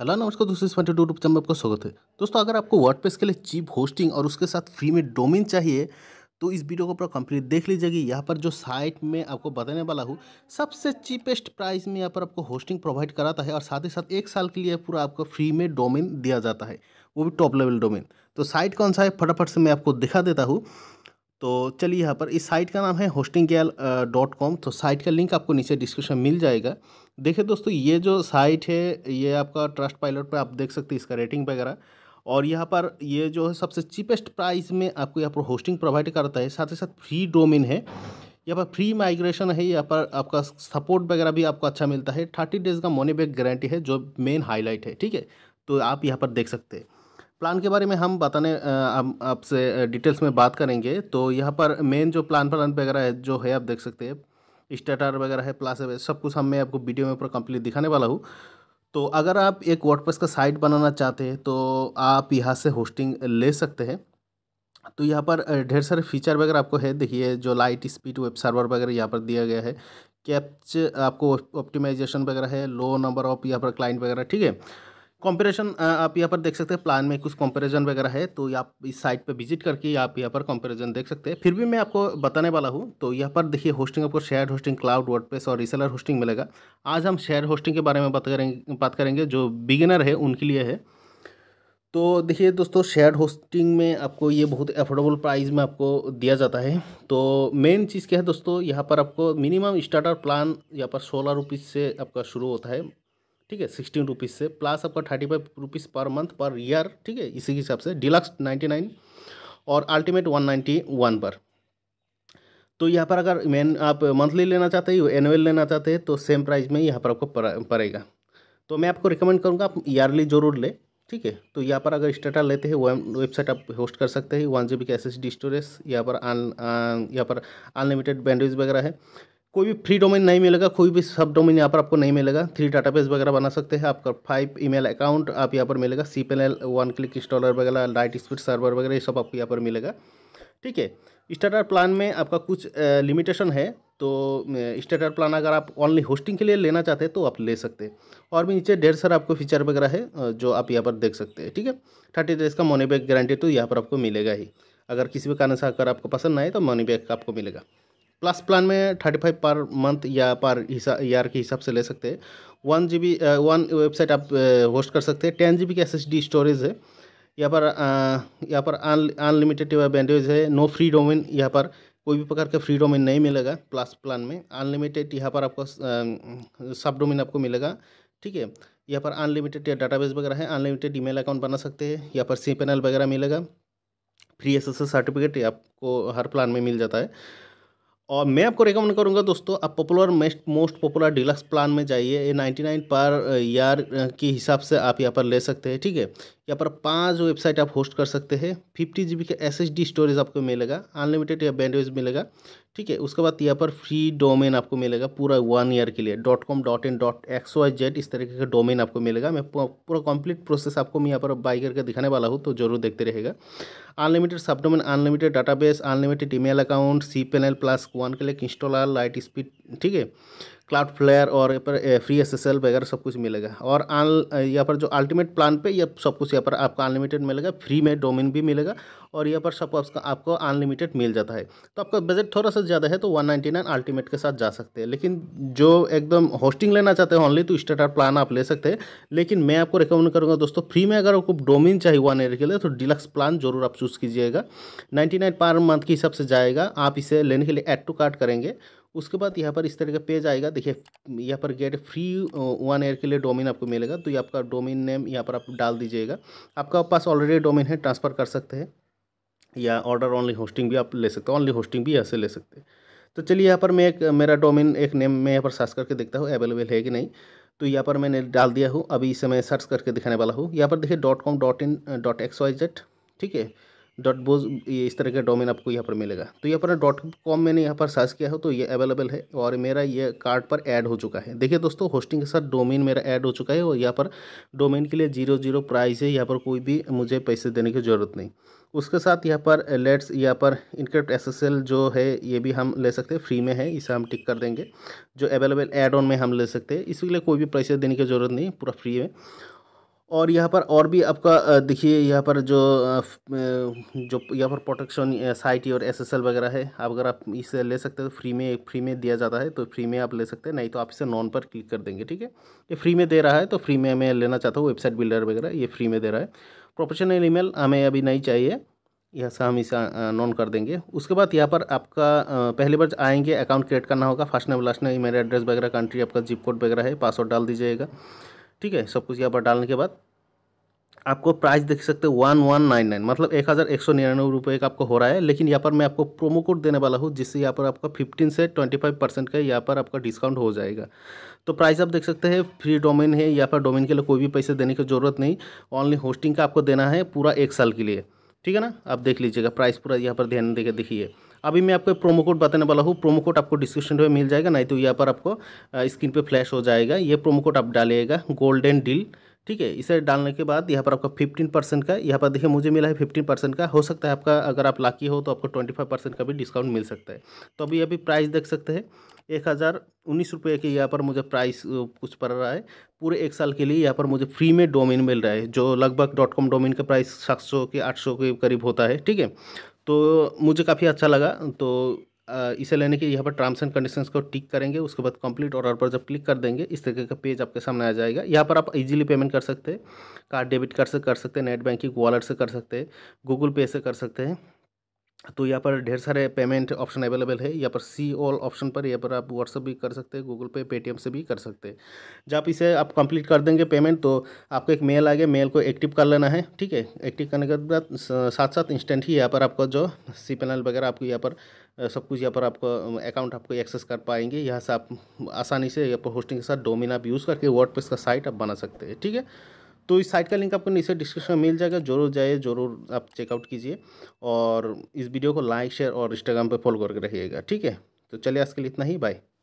hello नमस्कार दोस्तों इस ट्वेंटी यूट्यूब चैनल में आपका स्वागत है दोस्तों अगर आपको वर्डप्रेस के लिए चीप होस्टिंग और उसके साथ फ्री में डोमेन चाहिए तो इस वीडियो को पूरा कंप्लीट देख लीजिएगी यहाँ पर जो साइट में आपको बताने वाला हूँ सबसे चीपेस्ट प्राइस में यहाँ पर आपको होस्टिंग प्रोवाइड कराता है और साथ ही साथ एक साल के लिए पूरा आपको फ्री में डोमेन दिया जाता है वो भी टॉप लेवल डोमेन तो साइट कौन सा है फटाफट से मैं आपको दिखा देता हूँ तो चलिए यहाँ पर इस साइट का नाम है होस्टिंग डॉट कॉम तो साइट का लिंक आपको नीचे डिस्क्रिप्शन मिल जाएगा देखिए दोस्तों ये जो साइट है ये आपका ट्रस्ट पायलट पर आप देख सकते हैं इसका रेटिंग वगैरह और यहाँ पर ये जो है सबसे चीपेस्ट प्राइस में आपको यहाँ पर होस्टिंग प्रोवाइड करता है साथ ही साथ फ्री डोमिन है यहाँ पर फ्री माइग्रेशन है यहाँ पर आपका सपोर्ट वगैरह भी आपको अच्छा मिलता है थर्टी डेज़ का मोनी बैक गारंटी है जो मेन हाईलाइट है ठीक है तो आप यहाँ पर देख सकते हैं प्लान के बारे में हम बताने आपसे डिटेल्स में बात करेंगे तो यहाँ पर मेन जो प्लान प्लान वगैरह है जो है आप देख सकते हैं स्टेटर वगैरह है प्लस है सब कुछ हम मैं आपको वीडियो में पूरा कंप्लीट दिखाने वाला हूँ तो अगर आप एक वर्डप्रेस का साइट बनाना चाहते हैं तो आप यहाँ से होस्टिंग ले सकते हैं तो यहाँ पर ढेर सारे फीचर वगैरह आपको है देखिए जो लाइट स्पीड वेब सर्वर वगैरह यहाँ पर दिया गया है कैप्च आपको ऑप्टिमाइजेशन वगैरह है लो नंबर ऑफ यहाँ पर क्लाइंट वगैरह ठीक है कंपैरिजन आप यहाँ पर देख सकते हैं प्लान में कुछ कंपैरिजन वगैरह है तो आप इस साइट पर विजिट करके आप यहाँ पर कंपैरिजन देख सकते हैं फिर भी मैं आपको बताने वाला हूँ तो यहाँ पर देखिए होस्टिंग आपको शेयर होस्टिंग क्लाउड वर्डप्रेस और रिसेलर होस्टिंग मिलेगा आज हम शेयर होस्टिंग के बारे में बात करेंगे बात करेंगे जो बिगिनर है उनके लिए है तो देखिए दोस्तों शेयर होस्टिंग में आपको ये बहुत अफोर्डेबल प्राइस में आपको दिया जाता है तो मेन चीज़ क्या है दोस्तों यहाँ पर आपको मिनिमम स्टार्टर प्लान यहाँ पर सोलह रुपीज़ से आपका शुरू होता है ठीक है सिक्सटीन रुपीज़ से प्लस आपका थर्टी फाइव रुपीज़ पर मंथ पर ईयर ठीक है इसी के हिसाब से डिलक्स नाइन्टी नाइन और अल्टीमेट वन नाइन्टी वन पर तो यहाँ पर अगर मेन आप मंथली लेना चाहते हैं एनुअल लेना चाहते हैं तो सेम प्राइस में यहाँ पर आपको पड़ेगा तो मैं आपको रिकमेंड करूँगा आप ईयरली ज़रूर ले ठीक है तो यहाँ पर अगर स्टेटा लेते हैं वेबसाइट आप होस्ट कर सकते हैं वन जी बी का एस एस डी स्टोरेज यहाँ पर अन uh, यहाँ पर अनलिमिटेड बैंडविज वगैरह है कोई भी फ्री डोमेन नहीं मिलेगा कोई भी सब डोमेन यहाँ पर आपको नहीं मिलेगा थ्री डाटा बेस वगैरह बना सकते हैं आपका फाइव ईमेल अकाउंट आप यहाँ पर मिलेगा C panel one click installer वगैरह लाइट स्पीड सर्वर वगैरह ये सब आपको यहाँ पर मिलेगा ठीक है स्टार्टर प्लान में आपका कुछ लिमिटेशन है तो स्टार्टर प्लान अगर आप ऑनली होस्टिंग के लिए लेना चाहते हैं तो आप ले सकते हैं और भी नीचे ढेर सारा आपको फीचर वगैरह है जो आप यहाँ पर देख सकते हैं ठीक है थर्टी डेज का मनी बैक गारंटी तो यहाँ पर आपको मिलेगा ही अगर किसी भी कारण से अगर आपको पसंद ना आए तो मनी बैक आपको मिलेगा प्लस प्लान में थर्टी फाइव पर मंथ या पर हिसाब ईयर के हिसाब से ले सकते हैं one G B one website आप होस्ट कर सकते हैं टेन जी बी की एस एस डी स्टोरेज है यहाँ पर यहाँ पर अनलिमिटेड बैंडविज है नो फ्री डोमेन यहाँ पर कोई भी प्रकार का फ्री डोमेन नहीं मिलेगा प्लस प्लान में अनलिमिटेड यहाँ पर आपको सब डोमेन आपको मिलेगा ठीक है यहाँ पर अनलिमिटेड डाटाबेस वगैरह है अनलिमिटेड ईमेल अकाउंट बना सकते हैं यहाँ पर सी पैनल वगैरह मिलेगा फ्री एस सर्टिफिकेट आपको हर प्लान में मिल जाता है और मैं आपको रेकमेंड करूंगा दोस्तों आप पॉपुलर मेस्ट मोस्ट पॉपुलर डिलक्स प्लान में जाइए ये नाइन्टी नाइन पर ईयर के हिसाब से आप यहाँ पर ले सकते हैं ठीक है यहाँ पर पांच वेबसाइट आप होस्ट कर सकते हैं फिफ्टी जी का एस स्टोरेज आपको मिलेगा अनलिमिटेड या बैंडवेज मिलेगा ठीक है उसके बाद यहाँ पर फ्री डोमेन आपको मिलेगा पूरा वन ईयर के लिए dot com dot in dot X Y Z इस तरीके का डोमेन आपको मिलेगा मैं पूरा कंप्लीट प्रोसेस आपको मैं यहाँ पर बाई करके दिखाने वाला हूँ तो जरूर देखते रहेगा अनलिमिटेड सब domain unlimited base unlimited e account C panel plus one के लिए इंस्टॉलर लाइट स्पीड ठीक है क्लाउड फ्लेयर और यहाँ पर फ्री एस वगैरह सब कुछ मिलेगा और यहाँ पर जो अल्टीमेट प्लान पे ये सब कुछ यहाँ पर आपको अनलिमिटेड मिलेगा फ्री में डोमेन भी मिलेगा और यहाँ पर सब आपका आपको अनलिमिटेड मिल जाता है तो आपका बजट थोड़ा सा ज़्यादा है तो वन नाइन्टी नाइन अल्टीमेट के साथ जा सकते हैं लेकिन जो एकदम होस्टिंग लेना चाहते हैं ऑनली तो स्टार्टर प्लान आप ले सकते हैं लेकिन मैं आपको रिकमेंड करूँगा दोस्तों फ्री में अगर आपको डोमिन चाहिए वन ईयर के लिए तो डिलक्स प्लान जरूर आप चूज़ कीजिएगा नाइन्टी नाइन पर मंथ के हिसाब से जाएगा आप इसे लेने के लिए एड टू कार्ट करेंगे उसके बाद यहाँ पर इस तरह का पेज आएगा देखिए यहाँ पर गेट फ्री वन ईयर के लिए डोमेन आपको मिलेगा तो ये आपका डोमेन नेम यहाँ पर आप डाल दीजिएगा आपका पास ऑलरेडी डोमेन है ट्रांसफ़र कर सकते हैं या ऑर्डर ऑनली होस्टिंग भी आप ले सकते हो ऑनली होस्टिंग भी यहाँ से ले सकते हैं तो चलिए यहाँ पर मैं एक मेरा डोमेन एक नेम मैं यहाँ पर सर्च करके देखता हूँ अवेलेबल है कि नहीं तो यहाँ पर मैंने डाल दिया हूँ अभी इसे मैं सर्च करके दिखाने वाला हूँ यहाँ पर देखिए dot com dot in dot X Y Z ठीक है डॉट बोज ये इस तरह का डोमेन आपको यहाँ पर मिलेगा तो यहाँ पर डॉट कॉम मैंने यहाँ पर सर्च किया हो तो ये अवेलेबल है और मेरा ये कार्ड पर ऐड हो चुका है देखिए दोस्तों होस्टिंग के साथ डोमेन मेरा ऐड हो चुका है और यहाँ पर डोमेन के लिए जीरो जीरो प्राइस है यहाँ पर कोई भी मुझे पैसे देने की ज़रूरत नहीं उसके साथ यहाँ पर लेट्स यहाँ पर इनक्रिप्ट एस जो है ये भी हम ले सकते हैं फ्री में है इसे हम टिक कर देंगे जो अवेलेबल एड ऑन में हम ले सकते हैं इसके लिए कोई भी पैसे देने की ज़रूरत नहीं पूरा फ्री है और यहाँ पर और भी आपका देखिए यहाँ पर जो जो यहाँ पर प्रोटेक्शन एसआईटी और एसएसएल वगैरह है आप अगर आप इसे ले सकते हो तो फ्री में फ्री में दिया जाता है तो फ्री में आप ले सकते हैं नहीं तो आप इसे नॉन पर क्लिक कर देंगे ठीक है ये फ्री में दे रहा है तो फ्री में मैं लेना चाहता हूँ वेबसाइट बिल्डर वगैरह ये फ्री में दे रहा है प्रोफेशनल ई हमें अभी नहीं चाहिए यहाँ से हम इसे नॉन कर देंगे उसके बाद यहाँ पर आपका पहली बार आएंगे अकाउंट क्रिएट करना होगा first name last name email address वगैरह कंट्री आपका जिप कोड वगैरह है पासवर्ड डाल दीजिएगा ठीक है सब कुछ यहाँ पर डालने के बाद आपको प्राइस देख सकते वन वन नाइन नाइन मतलब एक हज़ार एक सौ निन्यानवे रुपये का आपको हो रहा है लेकिन यहाँ पर मैं आपको प्रोमो कोड देने वाला हूँ जिससे यहाँ पर आपका फिफ्टीन से ट्वेंटी फाइव परसेंट का यहाँ पर आपका डिस्काउंट हो जाएगा तो प्राइस आप देख सकते हैं फ्री डोमेन है यहाँ पर डोमेन के लिए कोई भी पैसे देने की जरूरत नहीं ऑनली होस्टिंग का आपको देना है पूरा एक साल के लिए ठीक है ना आप देख लीजिएगा प्राइस पूरा यहाँ पर ध्यान देकर देखिए अभी मैं आपको प्रोमो कोड बताने वाला हूँ प्रोमो कोड आपको डिस्क्रिप्शन में मिल जाएगा नहीं तो यहाँ पर आपको स्क्रीन पे फ्लैश हो जाएगा ये प्रोमो कोड आप डालिएगा गोल्डन डील ठीक है इसे डालने के बाद यहाँ पर आपका फिफ्टीन परसेंट का यहाँ पर देखिए मुझे मिला है फिफ्टीन परसेंट का हो सकता है आपका अगर आप लाकी हो तो आपको ट्वेंटी फाइव परसेंट का भी डिस्काउंट मिल सकता है तो अभी अभी प्राइस देख सकते हैं एक हज़ार उन्नीस रुपये के यहाँ पर मुझे प्राइस कुछ पड़ रहा है पूरे एक साल के लिए यहाँ पर मुझे फ्री में डोमेन मिल रहा है जो लगभग डॉट कॉम डोमेन का प्राइस सात सौ के आठ सौ के करीब होता है ठीक है तो मुझे काफ़ी अच्छा लगा तो इसे लेने के यहाँ पर टर्म्स एंड कंडीशंस को टिक करेंगे उसके बाद कंप्लीट ऑर्डर पर जब क्लिक कर देंगे इस तरीके का पेज आपके सामने आ जाएगा यहाँ पर आप इजीली पेमेंट कर सकते हैं कार्ड डेबिट कार्ड से कर सकते हैं नेट बैंकिंग वॉलेट से कर सकते हैं गूगल पे से कर सकते हैं तो यहाँ पर ढेर सारे पेमेंट ऑप्शन अवेलेबल है यहाँ पर सी ऑल ऑप्शन पर यहाँ पर आप व्हाट्सअप भी कर सकते हैं गूगल पे पेटीएम से भी कर सकते हैं जब इसे आप कंप्लीट कर देंगे पेमेंट तो आपको एक मेल आ गया मेल को एक्टिव कर लेना है ठीक है एक्टिव करने के बाद साथ साथ इंस्टेंट ही यहाँ पर आपको जो सी पैनल वगैरह आपको यहाँ पर सब कुछ यहाँ पर आपको अकाउंट आपको एक्सेस कर पाएंगे यहाँ से आप आसानी से यहाँ पर होस्टिंग के साथ डोमिन आप यूज़ करके वर्ड का साइट आप बना सकते हैं ठीक है तो इस साइट का लिंक आपको नीचे डिस्क्रिप्शन में मिल जाएगा जरूर जाइए जरूर आप चेकआउट कीजिए और इस वीडियो को लाइक शेयर और इंस्टाग्राम पर फॉलो करके रखिएगा ठीक है तो चलिए आज के लिए इतना ही बाय